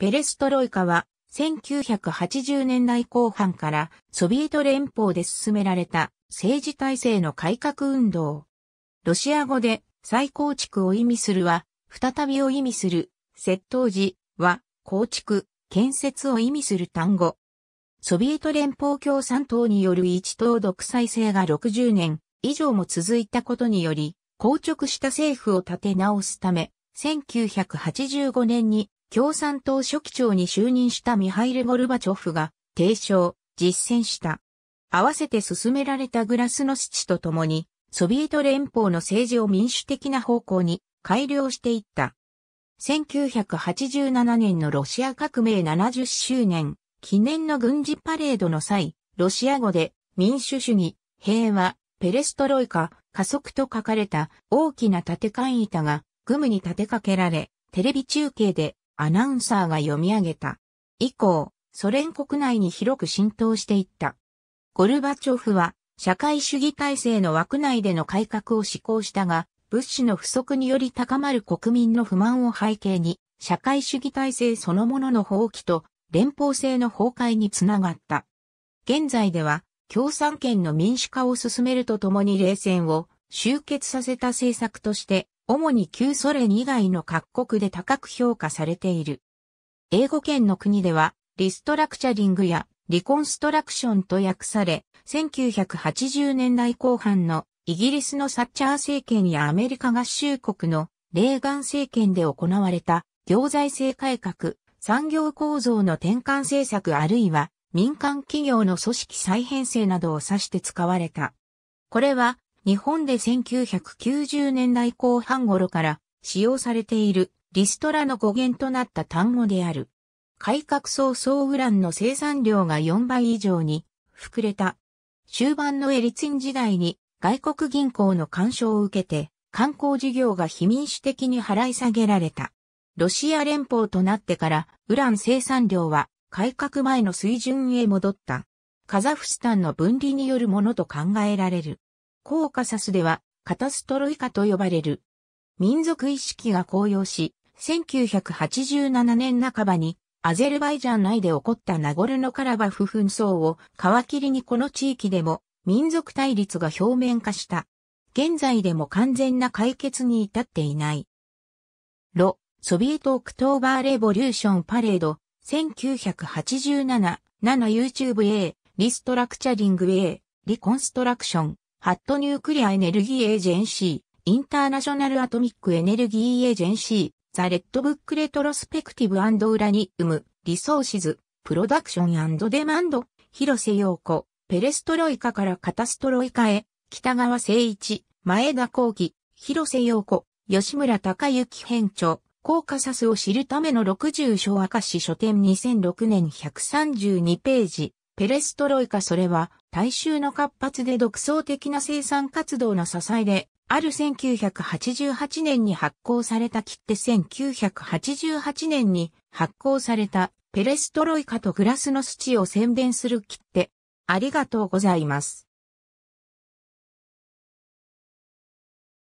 ペレストロイカは1980年代後半からソビエト連邦で進められた政治体制の改革運動。ロシア語で再構築を意味するは、再びを意味する、窃盗時は構築、建設を意味する単語。ソビエト連邦共産党による一党独裁制が60年以上も続いたことにより、硬直した政府を立て直すため、1985年に共産党書記長に就任したミハイル・ゴルバチョフが提唱、実践した。合わせて進められたグラスノスチと共に、ソビエト連邦の政治を民主的な方向に改良していった。1987年のロシア革命70周年記念の軍事パレードの際、ロシア語で民主主義、平和、ペレストロイカ、加速と書かれた大きな縦て板板がグムに立てかけられ、テレビ中継でアナウンサーが読み上げた。以降、ソ連国内に広く浸透していった。ゴルバチョフは、社会主義体制の枠内での改革を施行したが、物資の不足により高まる国民の不満を背景に、社会主義体制そのものの放棄と連邦制の崩壊につながった。現在では、共産権の民主化を進めるとともに冷戦を終結させた政策として、主に旧ソ連以外の各国で高く評価されている。英語圏の国では、リストラクチャリングやリコンストラクションと訳され、1980年代後半のイギリスのサッチャー政権やアメリカ合衆国のレーガン政権で行われた行財政改革、産業構造の転換政策あるいは民間企業の組織再編成などを指して使われた。これは日本で1990年代後半頃から使用されているリストラの語源となった単語である。改革早々ウランの生産量が4倍以上に膨れた。終盤のエリツィン時代に外国銀行の干渉を受けて観光事業が非民主的に払い下げられた。ロシア連邦となってからウラン生産量は改革前の水準へ戻った。カザフスタンの分離によるものと考えられる。コーカサスではカタストロイカと呼ばれる。民族意識が高揚し、1987年半ばにアゼルバイジャン内で起こったナゴルノカラバフ紛争を皮切りにこの地域でも民族対立が表面化した。現在でも完全な解決に至っていない。ロ、ソビエトオクトーバーレボリューションパレード、1987、7YouTube A、リストラクチャリング A、リコンストラクション、ハットニュークリアエネルギーエージェンシー、インターナショナルアトミックエネルギーエージェンシー、ザ・レッドブックレトロスペクティブウラニウム、リソーシズ、プロダクションデマンド、広瀬陽子、ペレストロイカからカタストロイカへ、北川誠一、前田光喜、広瀬陽子、吉村隆之編著、コーカサスを知るための60章明石書店2006年132ページ。ペレストロイカそれは大衆の活発で独創的な生産活動の支えで、ある1988年に発行された切手1988年に発行されたペレストロイカとグラスの土を宣伝する切手。ありがとうございます。